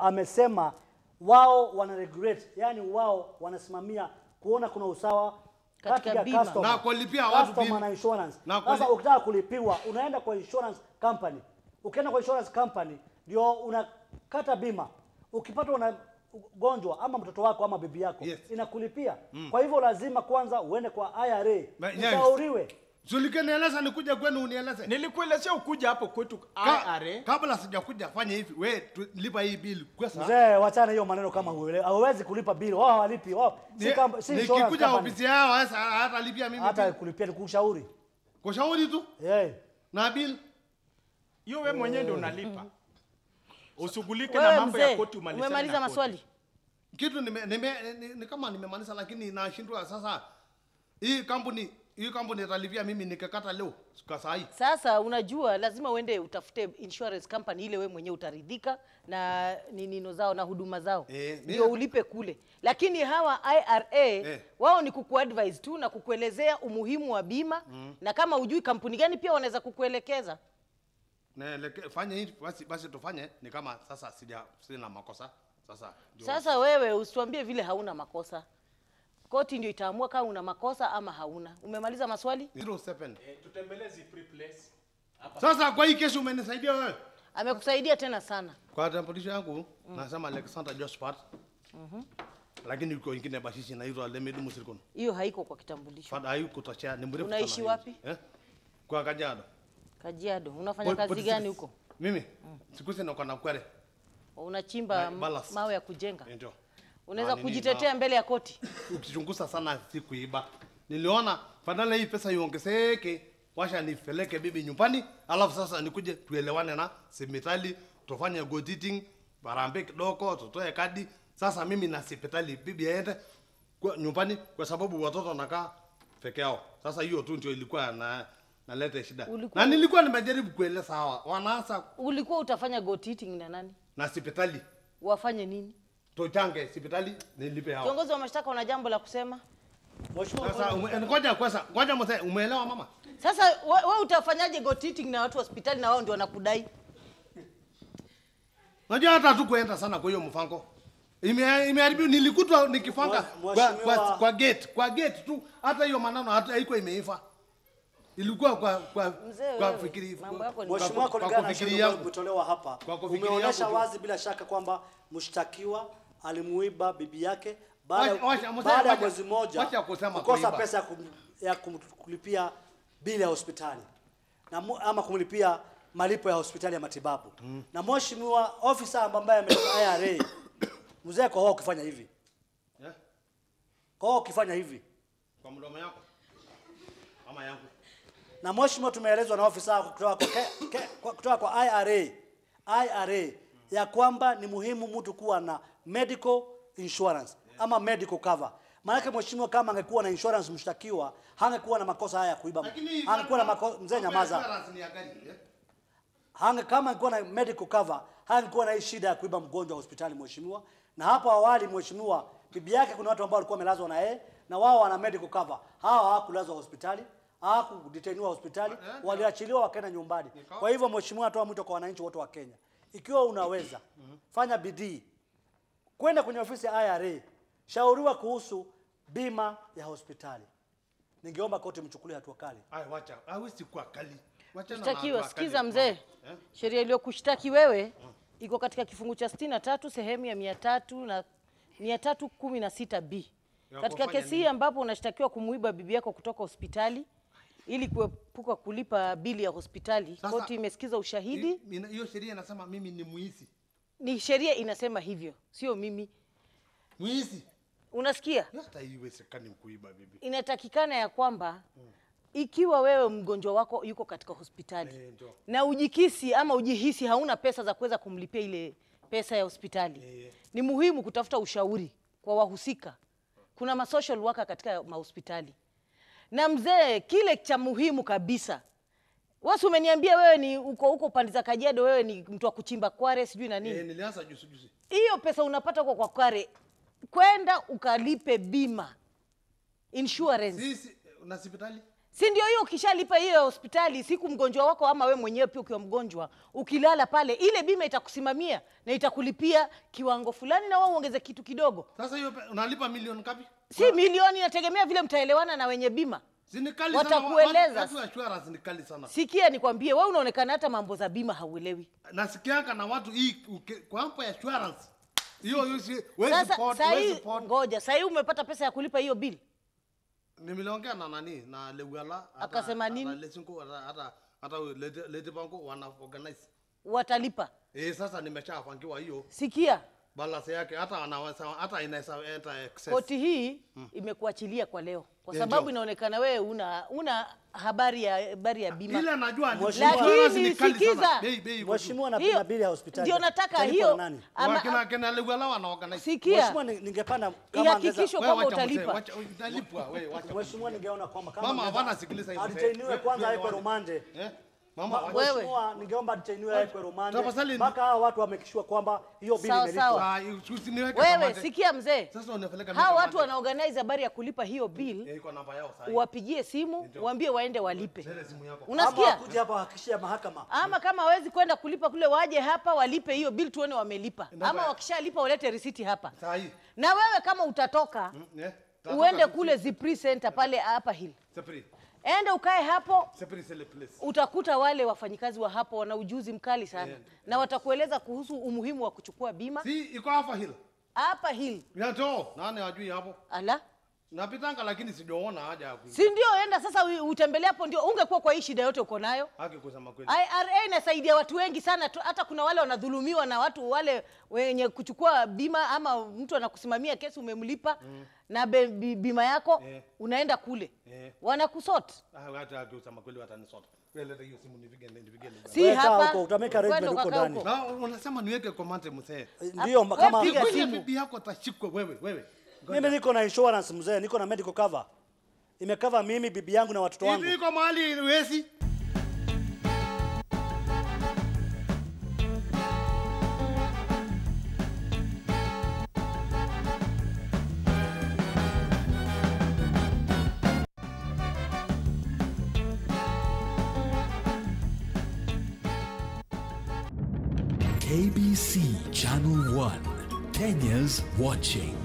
amesema wao wana regulate, yani wao wanasimamia kuona kuna usawa kati ya customer na kulipia watu bima na insurance. Sasa ukitaka kulipiwa unaenda kwa insurance company, ukienda kwa insurance company ndio unakata bima, ukipata una gonjwa ama mtoto wako ama bibi yako yes. inakulipia mm. Kwa hivyo lazima kwanza uende kwa IRA ushauriwe yes. Ulinieleza nikuja kwenu unieleze. Nilikuelezea ukuja hapo kwetu IRA. Kabla sijakuja fanya hivi. Wewe lipa hii bill kwanza. Mzee, wachana hiyo maneno kama huelewi. hawezi kulipa bill. Wao walipi Wao si kama si insurance. Nikikuja ofisi yao sasa hata lipia mimi. Hata kulipia nikushauri. Kushauri tu? Eh. Na bill. Hiyo wewe mwenyewe ndio unalipa. Usugulike na mambo ya koti umalize. Umemaliza maswali? Kitu nime, nime, ni kama nimemaliza lakini nashindwa sasa hii kampuni hii kampuni italipia mimi nikakata leo kwa saa hii. Sasa unajua lazima uende utafute insurance company ile we mwenyewe utaridhika na ninino zao na huduma zao e, ndio ulipe kule, lakini hawa IRA e, eh. wao ni kukuadvise tu na kukuelezea umuhimu wa bima mm, na kama ujui kampuni gani pia wanaweza kukuelekeza Neleke, fanye hivi basi, basi tufanye ni kama sasa sija sina makosa sasa. Sasa wewe usituambie vile hauna makosa koti ndio itaamua kama una makosa ama hauna. Umemaliza maswali? 07. Eh, tutembelezi free place. Hapa. Sasa kwa hii kesi umenisaidia wewe? Amekusaidia tena sana. Kwa tambulisho yangu mm. nasema Alexander Josphat. Mhm. Mm lakini yuko ingine basi na hizo Lemedi Musirikon. Hiyo haiko kwa kitambulisho. Fadha hayuko tachia ni mrefu. Unaishi wapi? Eh? Kwa Kajiado. Kajiado. Unafanya kazi Pol gani huko? Mimi? Mm. Siku na kwa Nakwere. Unachimba mawe ya kujenga. Eh, ndio unaweza kujitetea mbele ya koti. ukichungusa sana sikuiba, niliona fadala hii pesa iongezeke, washa nifeleke bibi nyumbani, alafu sasa nikuje tuelewane na semitali, tufanye gold eating, barambe kidogo, tutoe kadi. Sasa mimi na semitali, bibi aende kwa nyumbani, kwa sababu watoto nakaa peke yao. Sasa hiyo tu ndio ilikuwa na naleta shida ulikuwa... na nilikuwa nimejaribu kueleza hawa wanaanza. Ulikuwa utafanya gold eating na nani na sipitali wafanye nini? tuchange sipitali nilipe hao. Kiongozi wa mashtaka una jambo la kusema? sasa ngoja kwanza, ngoja mzee, umeelewa mama? Sasa wewe utafanyaje gotiting na watu hospitali na wao ndio wanakudai? Unajua hata hatukuenda sana kwa hiyo mfango. Imeharibiwa, nilikutwa nikifanga kwa, kwa, kwa gate kwa gate tu, hata hiyo maneno haiko imeifa ilikuwa kwa kwa Mzee, kwa fikiri mambo mheshimiwa, kulingana na kutolewa hapa, umeonyesha wazi bila shaka kwamba mshtakiwa alimuiba bibi yake baada ya mwezi mmoja kukosa pesa ya, kum, ya kulipia bili ya hospitali na ama kumlipia malipo ya hospitali ya matibabu mm. na mheshimiwa ofisa ambaye ametoka IRA mzee kwa wao ukifanya hivi yeah. kwa ukifanya hivi kwa mdomo yako ama yangu na mheshimiwa tumeelezwa na ofisa kutoka kwa, ke, ke, kutoka kwa IRA IRA ya kwamba ni muhimu mtu kuwa na medical insurance yeah. ama medical cover. Maanake mheshimiwa, kama angekuwa na insurance mshtakiwa hangekuwa na makosa haya ya kuiba, hangekuwa na makosa mzee, nyamaza. Hange, kama angekuwa na medical cover hangekuwa na hii shida ya kuiba mgonjwa hospitali, mheshimiwa. Na hapo awali, mheshimiwa, bibi yake kuna watu ambao walikuwa wamelazwa na yeye na wao wana medical cover, hawa hawakulazwa hospitali hawakudetainiwa hospitali, eh? waliachiliwa wakaenda nyumbani. Kwa hivyo, mheshimiwa, atoa mwito kwa wananchi wote wa Kenya, ikiwa unaweza mm-hmm. fanya bidii kwenda kwenye ofisi ya IRA, shauriwa kuhusu bima ya hospitali. Ningeomba koti mchukulie hatua kali. Ai, wacha, au si kwa kali. Wacha na sikiza mzee. Eh? Sheria iliyokushtaki wewe iko katika kifungu cha 63 sehemu ya 300 na 316B. Katika kesi hii ambapo unashtakiwa kumuiba bibi yako kutoka hospitali ili kuepuka kulipa bili ya hospitali, koti imesikiza ushahidi. Hiyo sheria inasema mimi ni muizi. Ni sheria inasema hivyo, sio mimi. Mwizi. Unasikia? Inatakikana ya kwamba Ikiwa wewe mgonjwa wako yuko katika hospitali eh, na ujikisi ama ujihisi hauna pesa za kuweza kumlipia ile pesa ya hospitali eh, ni muhimu kutafuta ushauri kwa wahusika. Kuna masocial waka katika mahospitali, na mzee, kile cha muhimu kabisa Wasi umeniambia wewe ni uko huko pande za Kajiado, wewe ni mtu wa kuchimba kware sijui na nini. Eh, nilianza juzi juzi. Hiyo pesa unapata kwa kwa kware, kwenda ukalipe bima insurance. Sisi na hospitali si ndio hiyo? Ukishalipa hiyo ya hospitali, siku mgonjwa wako ama wewe mwenyewe pia ukiwa mgonjwa, ukilala pale, ile bima itakusimamia na itakulipia kiwango fulani, na wao uongeze kitu kidogo. Sasa hiyo unalipa milioni ngapi? Si milioni, inategemea vile mtaelewana na wenye bima watakueleza sana. Sikia nikwambie, wewe unaonekana hata mambo za bima hauelewi. Nasikianga na watu hii kwa mambo ya insurance hiyo hiyo, si wewe support, wewe support. Ngoja sasa, umepata pesa ya kulipa hiyo bili? Nimeliongea na nani na Lewala, akasema nini? Lesinko hata hata lete wana organize watalipa. e, sasa nimeshapangiwa hiyo. Sikia balance yake hata anaweza hata inaweza enter excess. Koti hii hmm, imekuachilia kwa leo kwa eh, sababu inaonekana wewe una una habari ya habari ya bima, ila najua lakini sikiza, mheshimiwa anapima bili ya hospitali, ndio nataka hiyo ama kina lugha Lugala wana organize. Sikia mheshimiwa, ningepanda kama hakikisho kwamba utalipa, utalipwa wewe. Mheshimiwa, ningeona kwamba kama mama hapana, sikiliza hiyo, alitainiwe kwanza, awe romande. rumande eh? Mama wewe, ningeomba kwa mpaka hawa watu kwamba hiyo bili imelipwa. Ah, wewe sikia mzee, sasa hawa watu wana organize habari ya kulipa hiyo bill, uwapigie eh, simu uambie waende walipe. Unasikia? Ama kuja hapa hakishia mahakama, ama kama hawezi kwenda kulipa kule, waje hapa walipe hiyo bill, tuone wamelipa. Ama wakishalipa walete risiti hapa. Na wewe kama utatoka hmm, eh, uende kule Zipri Center pale hapa hili Enda ukae hapo, utakuta wale wafanyikazi wa hapo wana ujuzi mkali sana yeah, na watakueleza kuhusu umuhimu wa kuchukua bima. Si iko hapa hili hapa hili nani hapo ala Napitanga lakini sijaona haja ya kuingia. Si ndio enda sasa utembelea hapo ndio ungekuwa kwa hii shida yote uko nayo. Haki kusema kweli. IRA inasaidia watu wengi sana tu, hata kuna wale wanadhulumiwa na watu wale wenye kuchukua bima ama mtu anakusimamia kesi umemlipa mm. na be, bima yako yeah. unaenda kule. yeah. Wanakusort. Ah, hata haki kusema kweli watanisort. Leta hiyo simu nipige nipige. Si hapa. Utameka arrangement huko ndani. Na unasema niweke comment mzee. Ndio kama piga Bibi yako atashikwa wewe wewe. Mimi niko na insurance mzee, niko na medical cover. Imekava mimi, bibi yangu na watoto wangu. Hivi iko mahali uwezi KBC Channel 1, Kenya's watching.